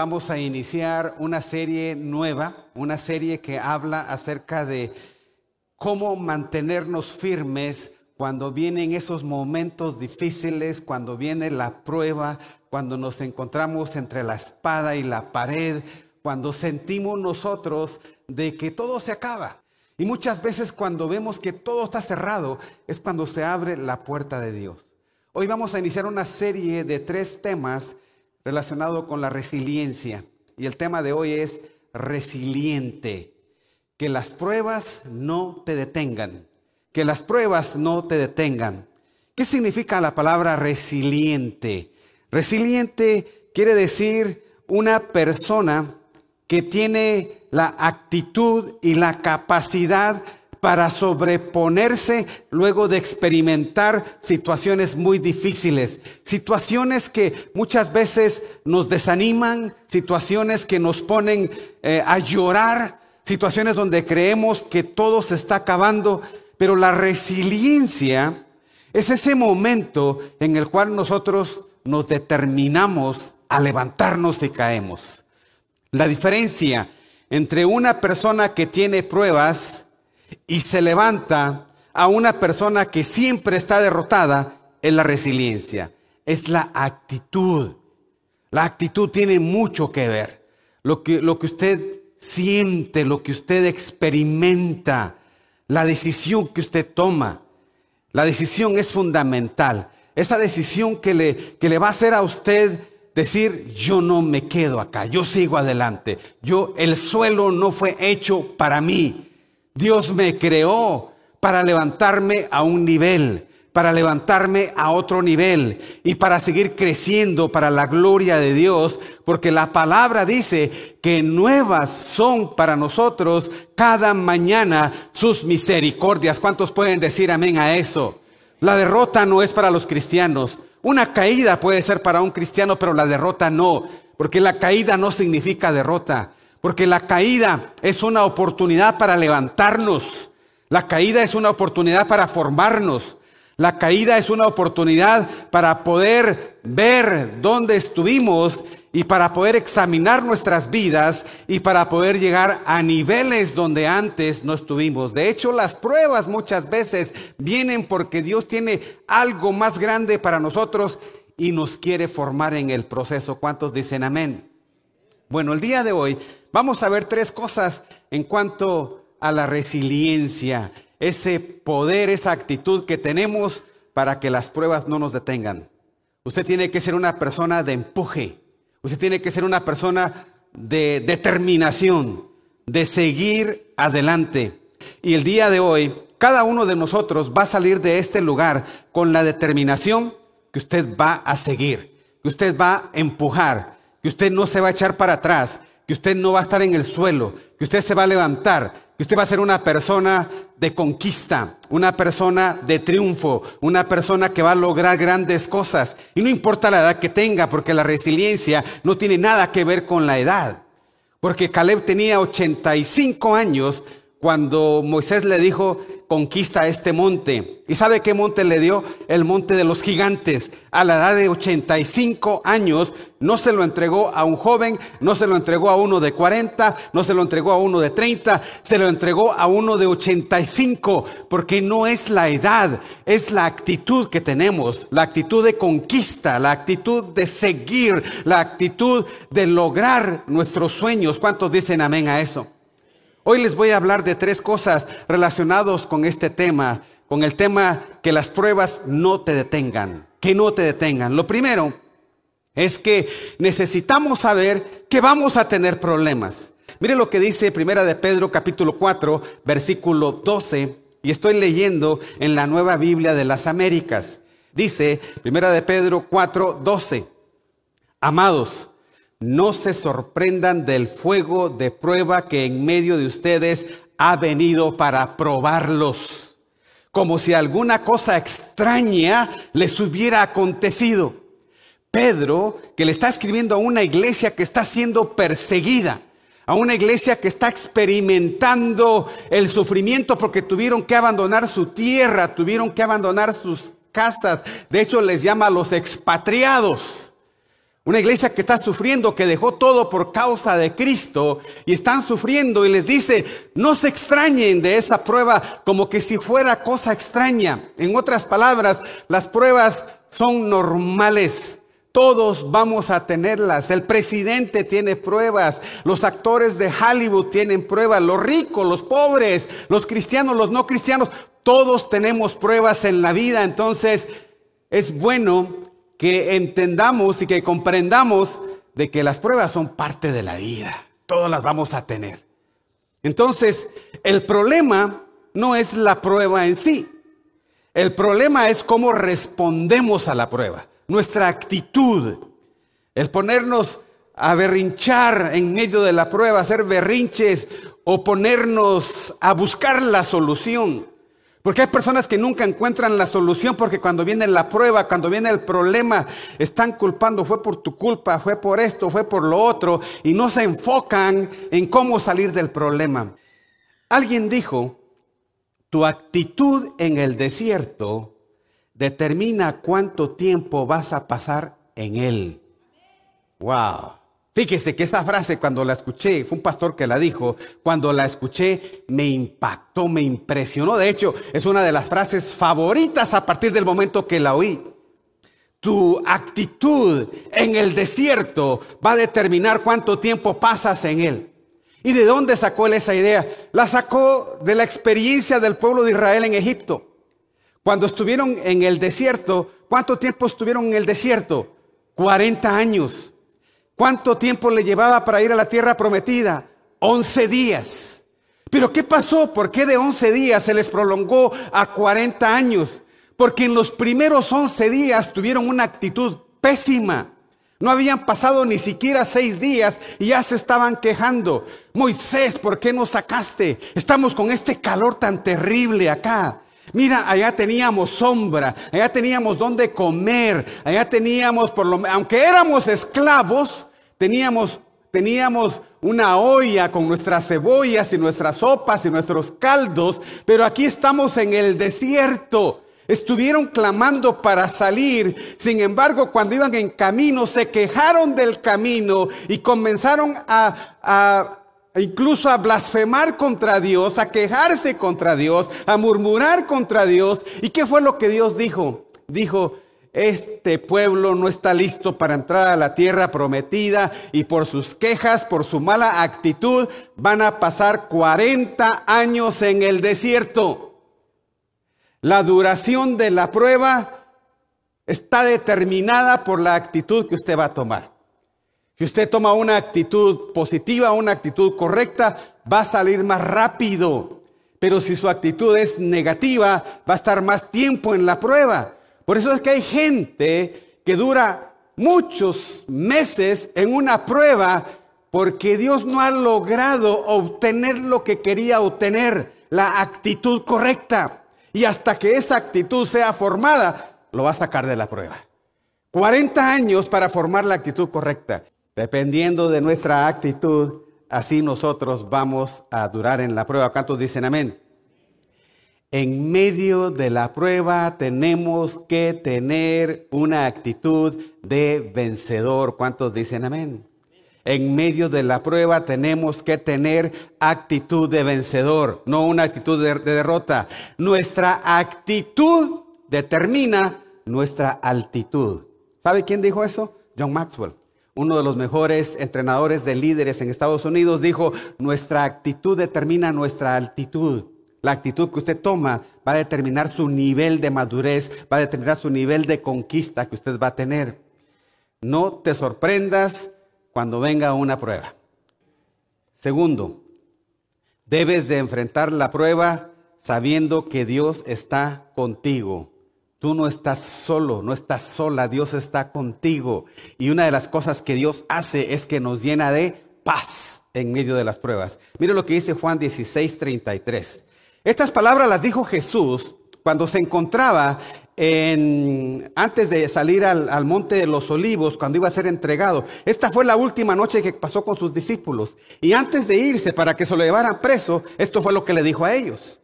vamos a iniciar una serie nueva, una serie que habla acerca de cómo mantenernos firmes cuando vienen esos momentos difíciles, cuando viene la prueba, cuando nos encontramos entre la espada y la pared, cuando sentimos nosotros de que todo se acaba. Y muchas veces cuando vemos que todo está cerrado es cuando se abre la puerta de Dios. Hoy vamos a iniciar una serie de tres temas relacionado con la resiliencia. Y el tema de hoy es resiliente. Que las pruebas no te detengan. Que las pruebas no te detengan. ¿Qué significa la palabra resiliente? Resiliente quiere decir una persona que tiene la actitud y la capacidad para sobreponerse luego de experimentar situaciones muy difíciles, situaciones que muchas veces nos desaniman, situaciones que nos ponen eh, a llorar, situaciones donde creemos que todo se está acabando, pero la resiliencia es ese momento en el cual nosotros nos determinamos a levantarnos y caemos. La diferencia entre una persona que tiene pruebas y se levanta a una persona que siempre está derrotada en la resiliencia, es la actitud. La actitud tiene mucho que ver. Lo que, lo que usted siente, lo que usted experimenta, la decisión que usted toma, la decisión es fundamental. Esa decisión que le, que le va a hacer a usted decir, yo no me quedo acá, yo sigo adelante. Yo, el suelo no fue hecho para mí. Dios me creó para levantarme a un nivel, para levantarme a otro nivel y para seguir creciendo para la gloria de Dios, porque la palabra dice que nuevas son para nosotros cada mañana sus misericordias. ¿Cuántos pueden decir amén a eso? La derrota no es para los cristianos. Una caída puede ser para un cristiano, pero la derrota no, porque la caída no significa derrota. Porque la caída es una oportunidad para levantarnos. La caída es una oportunidad para formarnos. La caída es una oportunidad para poder ver dónde estuvimos y para poder examinar nuestras vidas y para poder llegar a niveles donde antes no estuvimos. De hecho, las pruebas muchas veces vienen porque Dios tiene algo más grande para nosotros y nos quiere formar en el proceso. ¿Cuántos dicen amén? Bueno, el día de hoy Vamos a ver tres cosas en cuanto a la resiliencia, ese poder, esa actitud que tenemos para que las pruebas no nos detengan. Usted tiene que ser una persona de empuje, usted tiene que ser una persona de determinación, de seguir adelante. Y el día de hoy, cada uno de nosotros va a salir de este lugar con la determinación que usted va a seguir, que usted va a empujar, que usted no se va a echar para atrás, que usted no va a estar en el suelo, que usted se va a levantar, que usted va a ser una persona de conquista, una persona de triunfo, una persona que va a lograr grandes cosas. Y no importa la edad que tenga, porque la resiliencia no tiene nada que ver con la edad. Porque Caleb tenía 85 años cuando Moisés le dijo, conquista este monte. ¿Y sabe qué monte le dio? El monte de los gigantes. A la edad de 85 años, no se lo entregó a un joven, no se lo entregó a uno de 40, no se lo entregó a uno de 30, se lo entregó a uno de 85, porque no es la edad, es la actitud que tenemos, la actitud de conquista, la actitud de seguir, la actitud de lograr nuestros sueños. ¿Cuántos dicen amén a eso? Hoy les voy a hablar de tres cosas relacionadas con este tema, con el tema que las pruebas no te detengan, que no te detengan. Lo primero es que necesitamos saber que vamos a tener problemas. Mire lo que dice Primera de Pedro capítulo 4, versículo 12, y estoy leyendo en la Nueva Biblia de las Américas. Dice Primera de Pedro 4, 12. Amados, no se sorprendan del fuego de prueba que en medio de ustedes ha venido para probarlos, como si alguna cosa extraña les hubiera acontecido. Pedro, que le está escribiendo a una iglesia que está siendo perseguida, a una iglesia que está experimentando el sufrimiento porque tuvieron que abandonar su tierra, tuvieron que abandonar sus casas. De hecho, les llama a los expatriados. Una iglesia que está sufriendo, que dejó todo por causa de Cristo y están sufriendo y les dice, no se extrañen de esa prueba como que si fuera cosa extraña. En otras palabras, las pruebas son normales. Todos vamos a tenerlas. El presidente tiene pruebas. Los actores de Hollywood tienen pruebas. Los ricos, los pobres, los cristianos, los no cristianos. Todos tenemos pruebas en la vida. Entonces, es bueno que entendamos y que comprendamos de que las pruebas son parte de la vida. Todas las vamos a tener. Entonces, el problema no es la prueba en sí. El problema es cómo respondemos a la prueba, nuestra actitud, el ponernos a berrinchar en medio de la prueba, hacer berrinches o ponernos a buscar la solución. Porque hay personas que nunca encuentran la solución porque cuando viene la prueba, cuando viene el problema, están culpando, fue por tu culpa, fue por esto, fue por lo otro, y no se enfocan en cómo salir del problema. Alguien dijo, tu actitud en el desierto determina cuánto tiempo vas a pasar en él. Wow. Fíjese que esa frase cuando la escuché, fue un pastor que la dijo, cuando la escuché me impactó, me impresionó. De hecho, es una de las frases favoritas a partir del momento que la oí. Tu actitud en el desierto va a determinar cuánto tiempo pasas en él. ¿Y de dónde sacó él esa idea? La sacó de la experiencia del pueblo de Israel en Egipto. Cuando estuvieron en el desierto, ¿cuánto tiempo estuvieron en el desierto? 40 años. ¿Cuánto tiempo le llevaba para ir a la tierra prometida? Once días. Pero ¿qué pasó? ¿Por qué de once días se les prolongó a 40 años? Porque en los primeros once días tuvieron una actitud pésima. No habían pasado ni siquiera seis días y ya se estaban quejando. Moisés, ¿por qué nos sacaste? Estamos con este calor tan terrible acá. Mira, allá teníamos sombra, allá teníamos donde comer, allá teníamos, por lo, aunque éramos esclavos, Teníamos, teníamos una olla con nuestras cebollas y nuestras sopas y nuestros caldos, pero aquí estamos en el desierto. Estuvieron clamando para salir, sin embargo cuando iban en camino se quejaron del camino y comenzaron a, a incluso a blasfemar contra Dios, a quejarse contra Dios, a murmurar contra Dios. ¿Y qué fue lo que Dios dijo? Dijo, este pueblo no está listo para entrar a la tierra prometida y por sus quejas, por su mala actitud, van a pasar 40 años en el desierto. La duración de la prueba está determinada por la actitud que usted va a tomar. Si usted toma una actitud positiva, una actitud correcta, va a salir más rápido. Pero si su actitud es negativa, va a estar más tiempo en la prueba. Por eso es que hay gente que dura muchos meses en una prueba porque Dios no ha logrado obtener lo que quería obtener, la actitud correcta. Y hasta que esa actitud sea formada, lo va a sacar de la prueba. 40 años para formar la actitud correcta. Dependiendo de nuestra actitud, así nosotros vamos a durar en la prueba. ¿Cuántos dicen amén? En medio de la prueba tenemos que tener una actitud de vencedor. ¿Cuántos dicen amén? En medio de la prueba tenemos que tener actitud de vencedor, no una actitud de, derrota. Nuestra actitud determina nuestra altitud. ¿Sabe quién dijo eso? John Maxwell uno de los mejores entrenadores de líderes en Estados Unidos, dijo, nuestra actitud determina nuestra altitud. La actitud que usted toma va a determinar su nivel de madurez, va a determinar su nivel de conquista que usted va a tener. No te sorprendas cuando venga una prueba. Segundo, debes de enfrentar la prueba sabiendo que Dios está contigo. Tú no estás solo, no estás sola, Dios está contigo. Y una de las cosas que Dios hace es que nos llena de paz en medio de las pruebas. Mira lo que dice Juan 16, 33. Estas palabras las dijo Jesús cuando se encontraba en, antes de salir al, al, monte de los olivos, cuando iba a ser entregado. Esta fue la última noche que pasó con sus discípulos. Y antes de irse para que se lo llevaran preso, esto fue lo que le dijo a ellos.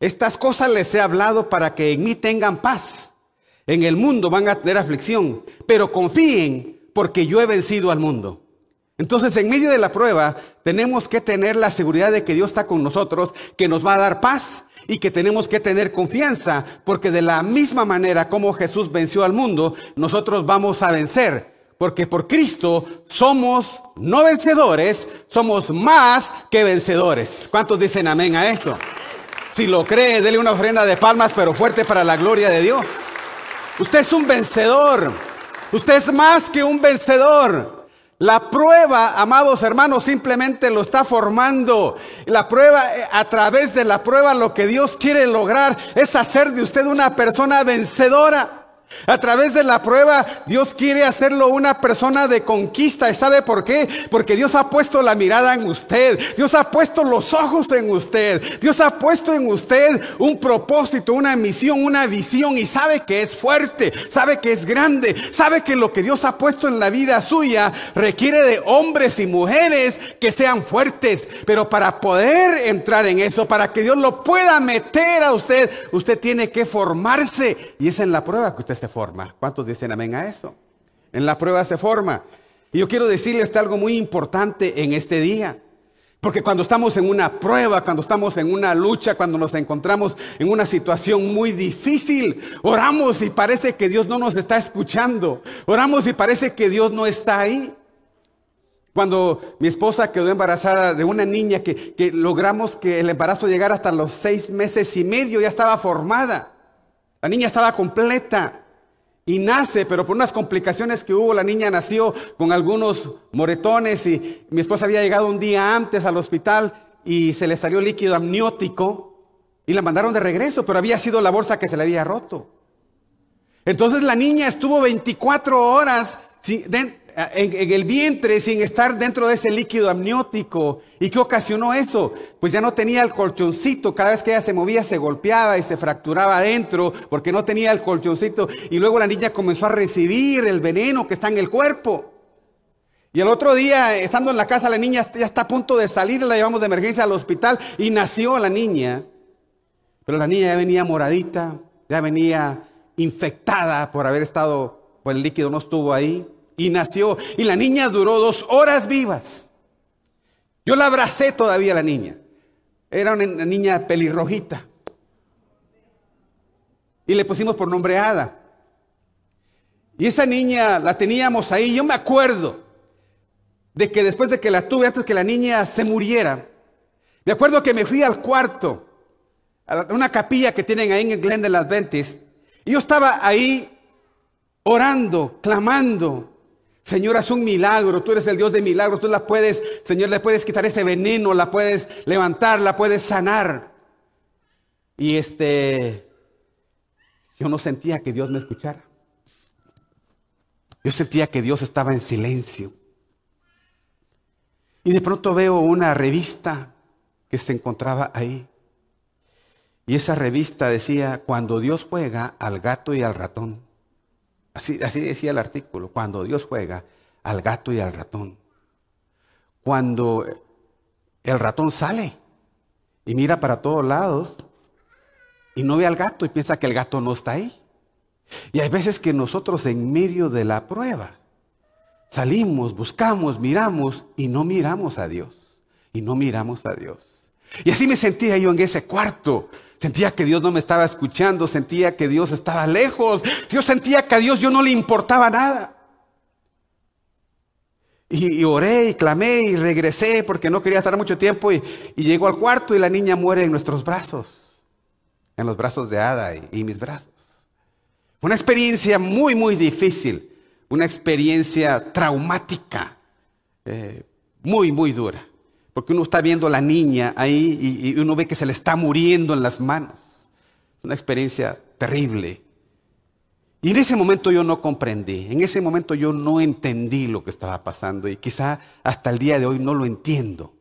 Estas cosas les he hablado para que en mí tengan paz. En el mundo van a tener aflicción, pero confíen porque yo he vencido al mundo. Entonces, en medio de la prueba, tenemos que tener la seguridad de que Dios está con nosotros, que nos va a dar paz y que tenemos que tener confianza, porque de la misma manera como Jesús venció al mundo, nosotros vamos a vencer, porque por Cristo somos no vencedores, somos más que vencedores. ¿Cuántos dicen amén a eso? Si lo cree, dele una ofrenda de palmas, pero fuerte para la gloria de Dios. Usted es un vencedor. Usted es más que un vencedor. La prueba, amados hermanos, simplemente lo está formando. La prueba, eh, a través de la prueba, lo que Dios quiere lograr es hacer de usted una persona vencedora. A través de la prueba, Dios quiere hacerlo una persona de conquista. sabe por qué? Porque Dios ha puesto la mirada en usted. Dios ha puesto los ojos en usted. Dios ha puesto en usted un propósito, una misión, una visión. Y sabe que es fuerte, sabe que es grande, sabe que lo que Dios ha puesto en la vida suya requiere de hombres y mujeres que sean fuertes. Pero para poder entrar en eso, para que Dios lo pueda meter a usted, usted tiene que formarse. Y es en la prueba que usted está forma. ¿Cuántos dicen amén a eso? En la prueba se forma. Y yo quiero decirles algo muy importante en este día. Porque cuando estamos en una prueba, cuando estamos en una lucha, cuando nos encontramos en una situación muy difícil, oramos y parece que Dios no nos está escuchando. Oramos y parece que Dios no está ahí. Cuando mi esposa quedó embarazada de una niña que, que logramos que el embarazo llegara hasta los seis meses y medio, ya estaba formada. La niña estaba completa y nace, pero por unas complicaciones que hubo, la niña nació con algunos moretones y mi esposa había llegado un día antes al hospital y se le salió líquido amniótico y la mandaron de regreso, pero había sido la bolsa que se le había roto. Entonces la niña estuvo 24 horas sin, eh, en, el vientre sin estar dentro de ese líquido amniótico. ¿Y qué ocasionó eso? Pues ya no tenía el colchoncito. Cada vez que ella se movía se golpeaba y se fracturaba adentro porque no tenía el colchoncito. Y luego la niña comenzó a recibir el veneno que está en el cuerpo. Y el otro día, estando en la casa, la niña ya está a punto de salir, la llevamos de emergencia al hospital y nació la niña. Pero la niña ya venía moradita, ya venía infectada por haber estado, por el líquido no estuvo ahí y nació. Y la niña duró dos horas vivas. Yo la abracé todavía la niña. Era una niña pelirrojita. Y le pusimos por nombre Ada. Y esa niña la teníamos ahí. Yo me acuerdo de que después de que la tuve, antes que la niña se muriera, me acuerdo que me fui al cuarto, a una capilla que tienen ahí en Glendale Adventist. Y yo estaba ahí orando, clamando, Señor, haz un milagro. Tú eres el Dios de milagros. Tú la puedes, Señor, le puedes quitar ese veneno, la puedes levantar, la puedes sanar. Y este, yo no sentía que Dios me escuchara. Yo sentía que Dios estaba en silencio. Y de pronto veo una revista que se encontraba ahí. Y esa revista decía, cuando Dios juega al gato y al ratón. Así, decía el artículo, cuando Dios juega al gato y al ratón. Cuando el ratón sale y mira para todos lados y no ve al gato y piensa que el gato no está ahí. Y hay veces que nosotros en medio de la prueba salimos, buscamos, miramos y no miramos a Dios. Y no miramos a Dios. Y así me sentía yo en ese cuarto, Sentía que Dios no me estaba escuchando, sentía que Dios estaba lejos, yo sentía que a Dios yo no le importaba nada. Y, oré y clamé y regresé porque no quería estar mucho tiempo y, llegó al cuarto y la niña muere en nuestros brazos, en los brazos de Ada y, mis brazos. Una experiencia muy, muy difícil, una experiencia traumática, eh, muy, muy dura. Porque uno está viendo a la niña ahí y, uno ve que se le está muriendo en las manos. una experiencia terrible. Y en ese momento yo no comprendí, en ese momento yo no entendí lo que estaba pasando y quizá hasta el día de hoy no lo entiendo.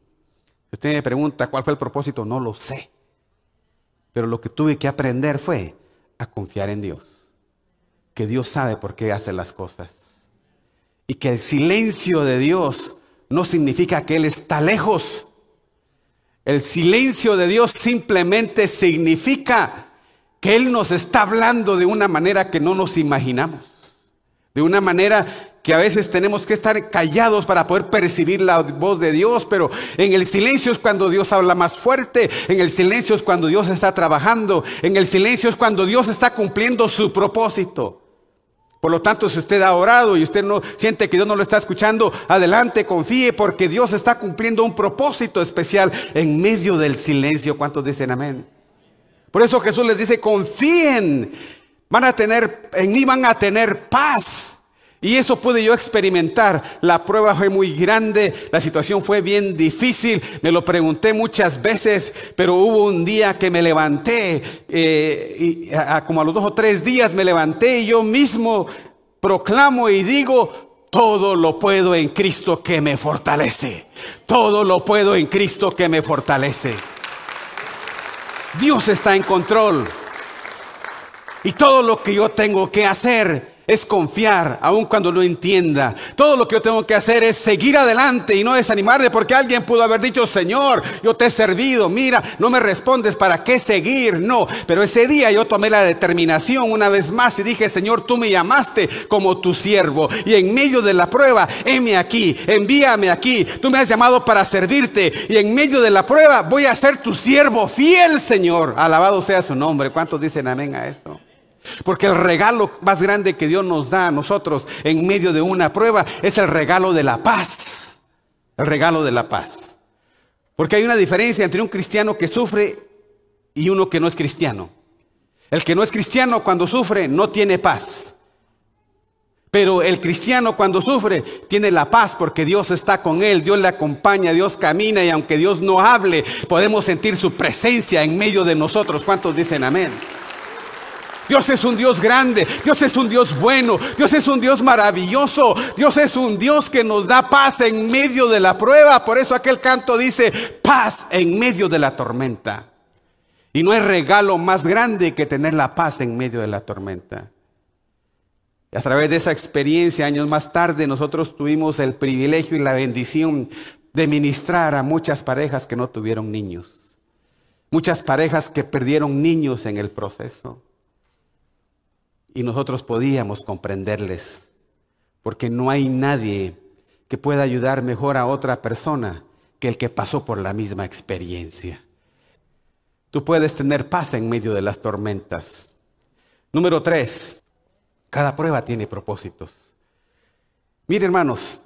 usted me pregunta cuál fue el propósito, no lo sé. Pero lo que tuve que aprender fue a confiar en Dios, que Dios sabe por qué hace las cosas y que el silencio de Dios no significa que Él está lejos. El silencio de Dios simplemente significa que Él nos está hablando de una manera que no nos imaginamos, de una manera que a veces tenemos que estar callados para poder percibir la voz de Dios, pero en el silencio es cuando Dios habla más fuerte, en el silencio es cuando Dios está trabajando, en el silencio es cuando Dios está cumpliendo su propósito. Por lo tanto, si usted ha orado y usted no siente que Dios no lo está escuchando, adelante, confíe, porque Dios está cumpliendo un propósito especial en medio del silencio. ¿Cuántos dicen amén? Por eso Jesús les dice, confíen, van a tener, en mí van a tener paz. Y eso pude yo experimentar. La prueba fue muy grande, la situación fue bien difícil, me lo pregunté muchas veces, pero hubo un día que me levanté, eh, y como a los dos o tres días me levanté y yo mismo proclamo y digo, todo lo puedo en Cristo que me fortalece. Todo lo puedo en Cristo que me fortalece. Dios está en control. Y todo lo que yo tengo que hacer es confiar, aun cuando no entienda. Todo lo que yo tengo que hacer es seguir adelante y no desanimarme, porque alguien pudo haber dicho, Señor, yo te he servido, mira, no me respondes, ¿para qué seguir? No, pero ese día yo tomé la determinación una vez más y dije, Señor, tú me llamaste como tu siervo y en medio de la prueba, heme aquí, envíame aquí, tú me has llamado para servirte y en medio de la prueba voy a ser tu siervo fiel, Señor. Alabado sea su nombre. ¿Cuántos dicen amén a esto? Porque el regalo más grande que Dios nos da a nosotros en medio de una prueba es el regalo de la paz. El regalo de la paz. Porque hay una diferencia entre un cristiano que sufre y uno que no es cristiano. El que no es cristiano cuando sufre no tiene paz. Pero el cristiano cuando sufre tiene la paz porque Dios está con él, Dios le acompaña, Dios camina y aunque Dios no hable, podemos sentir su presencia en medio de nosotros. ¿Cuántos dicen amén? Dios es un Dios grande, Dios es un Dios bueno, Dios es un Dios maravilloso, Dios es un Dios que nos da paz en medio de la prueba. Por eso aquel canto dice, paz en medio de la tormenta. Y no hay regalo más grande que tener la paz en medio de la tormenta. A través de esa experiencia, años más tarde, nosotros tuvimos el privilegio y la bendición de ministrar a muchas parejas que no tuvieron niños. Muchas parejas que perdieron niños en el proceso y nosotros podíamos comprenderles, porque no hay nadie que pueda ayudar mejor a otra persona que el que pasó por la misma experiencia. Tú puedes tener paz en medio de las tormentas. Número tres, cada prueba tiene propósitos. Mire hermanos,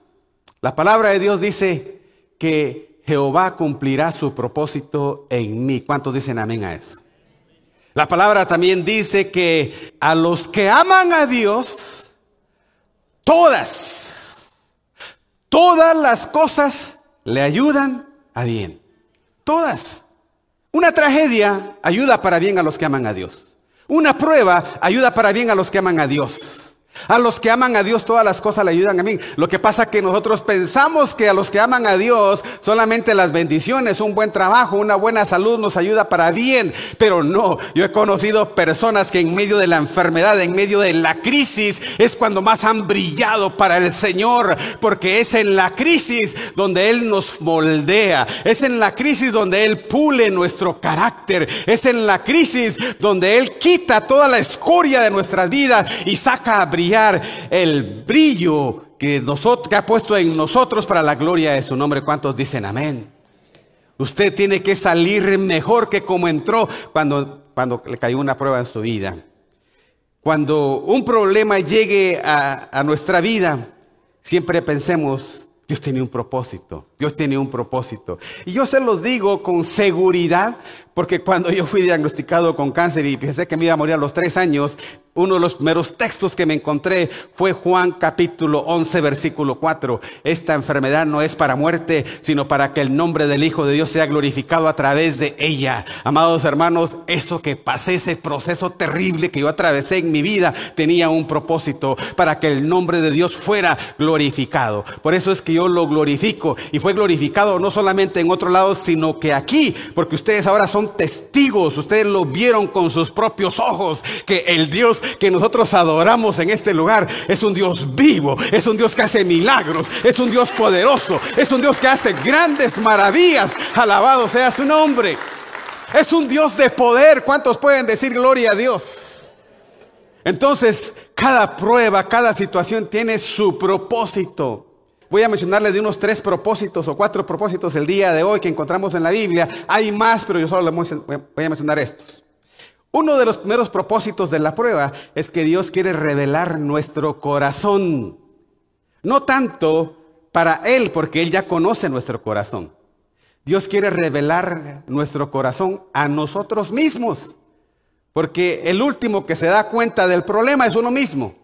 la palabra de Dios dice que Jehová cumplirá su propósito en mí. ¿Cuántos dicen amén a eso? La palabra también dice que a los que aman a Dios, todas, todas las cosas le ayudan a bien. Todas. Una tragedia ayuda para bien a los que aman a Dios. Una prueba ayuda para bien a los que aman a Dios. A los que aman a Dios todas las cosas le ayudan a mí. Lo que pasa es que nosotros pensamos que a los que aman a Dios solamente las bendiciones, un buen trabajo, una buena salud nos ayuda para bien. Pero no, yo he conocido personas que en medio de la enfermedad, en medio de la crisis, es cuando más han brillado para el Señor. Porque es en la crisis donde Él nos moldea. Es en la crisis donde Él pule nuestro carácter. Es en la crisis donde Él quita toda la escoria de nuestras vidas y saca a brillar el brillo que, nosotros, ha puesto en nosotros para la gloria de su nombre. ¿Cuántos dicen amén? Usted tiene que salir mejor que como entró cuando, cuando le cayó una prueba en su vida. Cuando un problema llegue a, a nuestra vida, siempre pensemos, Dios tiene un propósito, Dios tiene un propósito. Y yo se los digo con seguridad, porque cuando yo fui diagnosticado con cáncer y pensé que me iba a morir a los tres años, uno de los meros textos que me encontré fue Juan capítulo 11 versículo 4. Esta enfermedad no es para muerte, sino para que el nombre del Hijo de Dios sea glorificado a través de ella. Amados hermanos, eso que pasé, ese proceso terrible que yo atravesé en mi vida, tenía un propósito para que el nombre de Dios fuera glorificado. Por eso es que yo lo glorifico y fue glorificado no solamente en otro lado, sino que aquí, porque ustedes ahora son testigos, ustedes lo vieron con sus propios ojos, que el Dios que nosotros adoramos en este lugar es un Dios vivo, es un Dios que hace milagros, es un Dios poderoso, es un Dios que hace grandes maravillas. Alabado sea su nombre. Es un Dios de poder. ¿Cuántos pueden decir gloria a Dios? Entonces, cada prueba, cada situación tiene su propósito. Voy a mencionarles de unos tres propósitos o cuatro propósitos el día de hoy que encontramos en la Biblia. Hay más, pero yo solo voy a mencionar estos. Uno de los primeros propósitos de la prueba es que Dios quiere revelar nuestro corazón. No tanto para Él, porque Él ya conoce nuestro corazón. Dios quiere revelar nuestro corazón a nosotros mismos. Porque el último que se da cuenta del problema es uno mismo.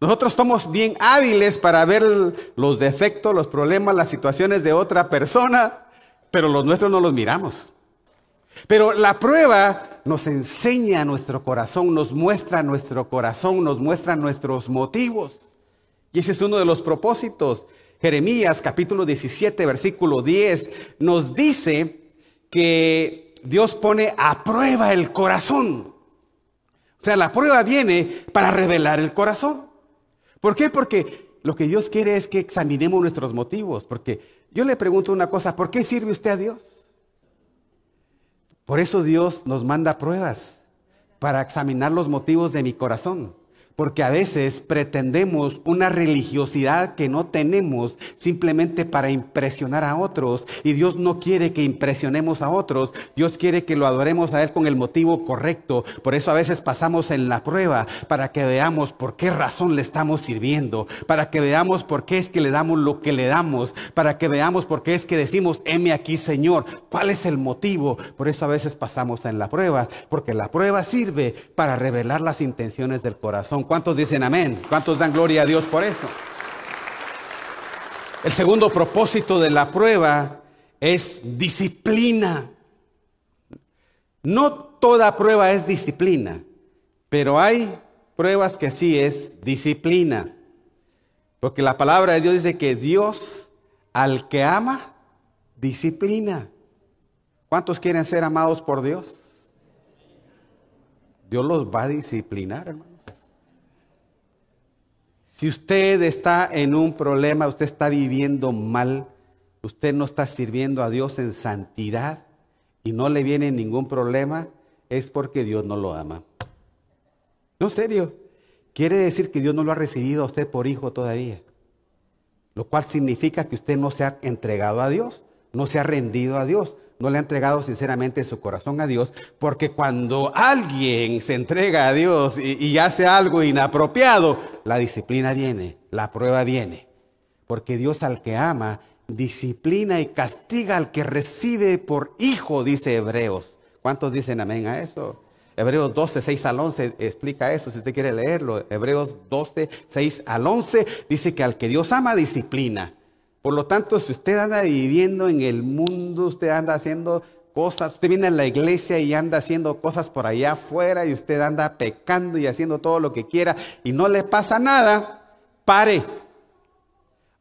Nosotros somos bien hábiles para ver los defectos, los problemas, las situaciones de otra persona, pero los nuestros no los miramos. Pero la prueba nos enseña nuestro corazón, nos muestra nuestro corazón, nos muestra nuestros motivos. Y ese es uno de los propósitos. Jeremías capítulo 17, versículo 10, nos dice que Dios pone a prueba el corazón. O sea, la prueba viene para revelar el corazón. ¿Por qué? Porque lo que Dios quiere es que examinemos nuestros motivos. Porque yo le pregunto una cosa, ¿por qué sirve usted a Dios? Por eso Dios nos manda pruebas para examinar los motivos de mi corazón. Porque a veces pretendemos una religiosidad que no tenemos simplemente para impresionar a otros. Y Dios no quiere que impresionemos a otros. Dios quiere que lo adoremos a Él con el motivo correcto. Por eso a veces pasamos en la prueba para que veamos por qué razón le estamos sirviendo. Para que veamos por qué es que le damos lo que le damos. Para que veamos por qué es que decimos, heme aquí Señor. ¿Cuál es el motivo? Por eso a veces pasamos en la prueba. Porque la prueba sirve para revelar las intenciones del corazón ¿Cuántos dicen amén? ¿Cuántos dan gloria a Dios por eso? El segundo propósito de la prueba es disciplina. No toda prueba es disciplina, pero hay pruebas que sí es disciplina. Porque la palabra de Dios dice que Dios al que ama, disciplina. ¿Cuántos quieren ser amados por Dios? Dios los va a disciplinar, hermano. Si usted está en un problema, usted está viviendo mal, usted no está sirviendo a Dios en santidad y no le viene ningún problema, es porque Dios no lo ama. No, serio. Quiere decir que Dios no lo ha recibido a usted por hijo todavía. Lo cual significa que usted no se ha entregado a Dios, no se ha rendido a Dios, no le ha entregado sinceramente su corazón a Dios, porque cuando alguien se entrega a Dios y, hace algo inapropiado, la disciplina viene, la prueba viene. Porque Dios al que ama, disciplina y castiga al que recibe por hijo, dice Hebreos. ¿Cuántos dicen amén a eso? Hebreos 12, 6 al 11 explica eso, si usted quiere leerlo. Hebreos 12, 6 al 11 dice que al que Dios ama, disciplina. Por lo tanto, si usted anda viviendo en el mundo, usted anda haciendo cosas, usted viene a la iglesia y anda haciendo cosas por allá afuera y usted anda pecando y haciendo todo lo que quiera y no le pasa nada, pare.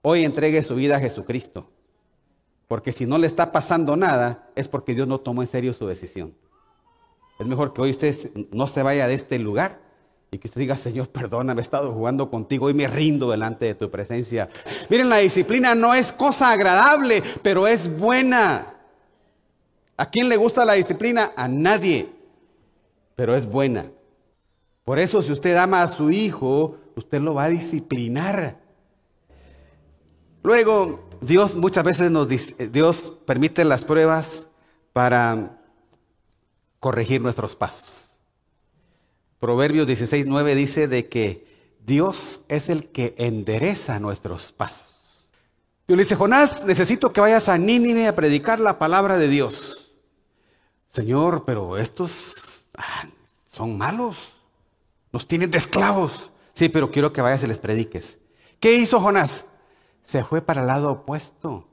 Hoy entregue su vida a Jesucristo. Porque si no le está pasando nada, es porque Dios no tomó en serio su decisión. Es mejor que hoy usted no se vaya de este lugar y que usted diga, Señor, perdóname, he estado jugando contigo y me rindo delante de tu presencia. Miren, la disciplina no es cosa agradable, pero es buena. ¿A quién le gusta la disciplina? A nadie, pero es buena. Por eso si usted ama a su hijo, usted lo va a disciplinar. Luego, Dios muchas veces nos dice, eh, Dios permite las pruebas para corregir nuestros pasos. Proverbios 16, 9 dice de que Dios es el que endereza nuestros pasos. Dios le dice, Jonás, necesito que vayas a Nínive a predicar la palabra de Dios. Señor, pero estos ah, son malos. Nos tienen de esclavos. Sí, pero quiero que vayas y les prediques. ¿Qué hizo Jonás? Se fue para el lado opuesto.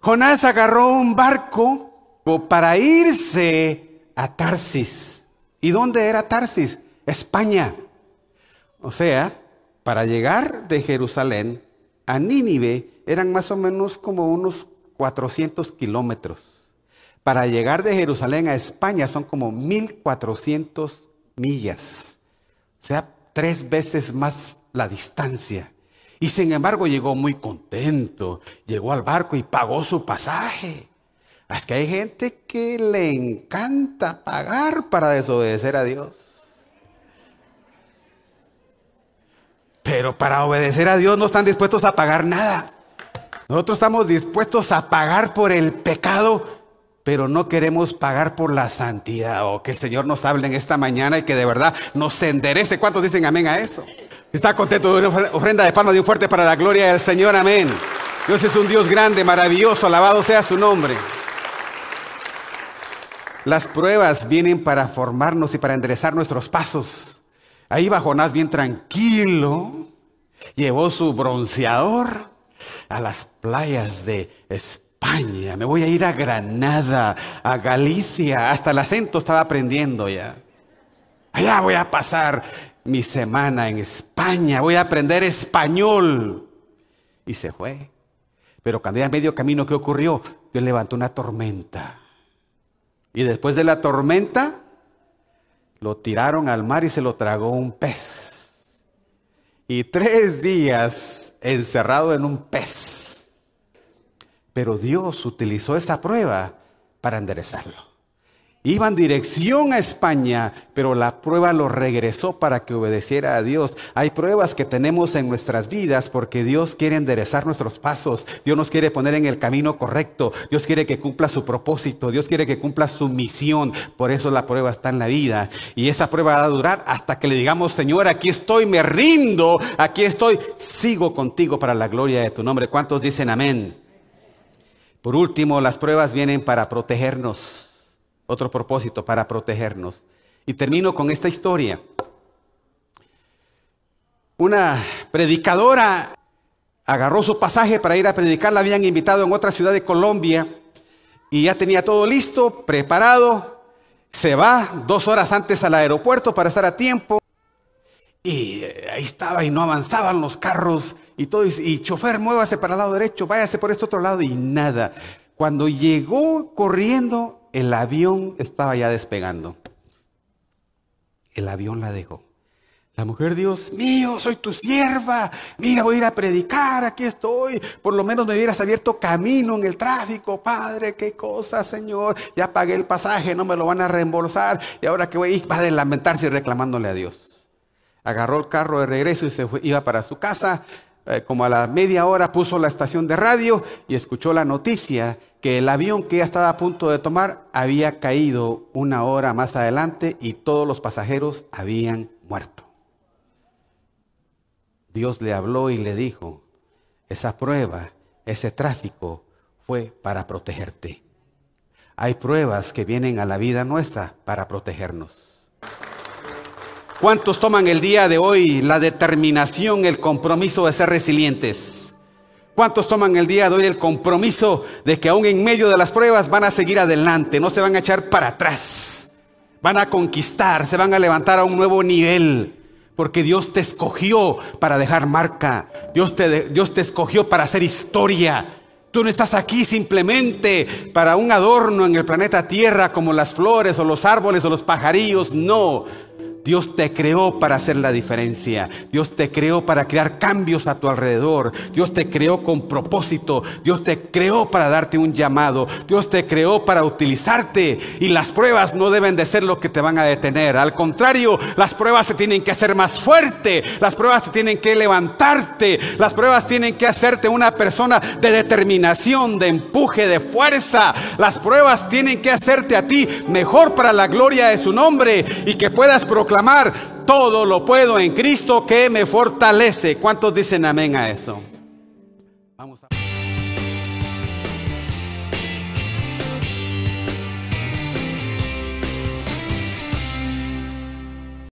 Jonás agarró un barco para irse a Tarsis. ¿Y dónde era Tarsis? España. O sea, para llegar de Jerusalén a Nínive eran más o menos como unos 400 kilómetros. Para llegar de Jerusalén a España son como 1400 millas. O sea, tres veces más la distancia. Y sin embargo llegó muy contento, llegó al barco y pagó su pasaje. Es que hay gente que le encanta pagar para desobedecer a Dios. Pero para obedecer a Dios no están dispuestos a pagar nada. Nosotros estamos dispuestos a pagar por el pecado, pero no queremos pagar por la santidad. O oh, que el Señor nos hable en esta mañana y que de verdad nos enderece. ¿Cuántos dicen amén a eso? Está contento de una ofrenda de palmas de un fuerte para la gloria del Señor. Amén. Dios es un Dios grande, maravilloso. Alabado sea su nombre. Las pruebas vienen para formarnos y para enderezar nuestros pasos. Ahí va Jonás bien tranquilo, llevó su bronceador a las playas de España. Me voy a ir a Granada, a Galicia, hasta el acento estaba aprendiendo ya. Allá voy a pasar mi semana en España, voy a aprender español. Y se fue. Pero cuando ya medio camino, ¿qué ocurrió? Dios levantó una tormenta. Y después de la tormenta, lo tiraron al mar y se lo tragó un pez. Y tres días encerrado en un pez. Pero Dios utilizó esa prueba para enderezarlo. Iban dirección a España, pero la prueba lo regresó para que obedeciera a Dios. Hay pruebas que tenemos en nuestras vidas porque Dios quiere enderezar nuestros pasos. Dios nos quiere poner en el camino correcto. Dios quiere que cumpla su propósito. Dios quiere que cumpla su misión. Por eso la prueba está en la vida. Y esa prueba va a durar hasta que le digamos, Señor, aquí estoy, me rindo, aquí estoy, sigo contigo para la gloria de tu nombre. ¿Cuántos dicen amén? Por último, las pruebas vienen para protegernos otro propósito, para protegernos. Y termino con esta historia. Una predicadora agarró su pasaje para ir a predicar, la habían invitado en otra ciudad de Colombia y ya tenía todo listo, preparado. Se va dos horas antes al aeropuerto para estar a tiempo. Y eh, ahí estaba y no avanzaban los carros y todo. Y chofer, muévase para el lado derecho, váyase por este otro lado y nada. Cuando llegó corriendo el avión estaba ya despegando. El avión la dejó. La mujer, Dios mío, soy tu sierva. Mira, voy a ir a predicar, aquí estoy. Por lo menos me hubieras abierto camino en el tráfico, Padre. Qué cosa, Señor. Ya pagué el pasaje, no me lo van a reembolsar. Y ahora que voy a lamentarse y reclamándole a Dios. Agarró el carro de regreso y se fue, iba para su casa. Eh, como a la media hora puso la estación de radio y escuchó la noticia que el avión que ya estaba a punto de tomar había caído una hora más adelante y todos los pasajeros habían muerto. Dios le habló y le dijo, esa prueba, ese tráfico fue para protegerte. Hay pruebas que vienen a la vida nuestra para protegernos. ¿Cuántos toman el día de hoy la determinación, el compromiso de ser resilientes? ¿Cuántos toman el día de hoy el compromiso de que aún en medio de las pruebas van a seguir adelante, no se van a echar para atrás? Van a conquistar, se van a levantar a un nuevo nivel. Porque Dios te escogió para dejar marca. Dios te, Dios te escogió para hacer historia. Tú no estás aquí simplemente para un adorno en el planeta Tierra como las flores o los árboles o los pajarillos. No, Dios te creó para hacer la diferencia. Dios te creó para crear cambios a tu alrededor. Dios te creó con propósito. Dios te creó para darte un llamado. Dios te creó para utilizarte. Y las pruebas no deben de ser lo que te van a detener. Al contrario, las pruebas te tienen que hacer más fuerte. Las pruebas te tienen que levantarte. Las pruebas tienen que hacerte una persona de determinación, de empuje, de fuerza. Las pruebas tienen que hacerte a ti mejor para la gloria de su nombre y que puedas proclamar todo lo puedo en Cristo que me fortalece. ¿Cuántos dicen amén a eso? Vamos a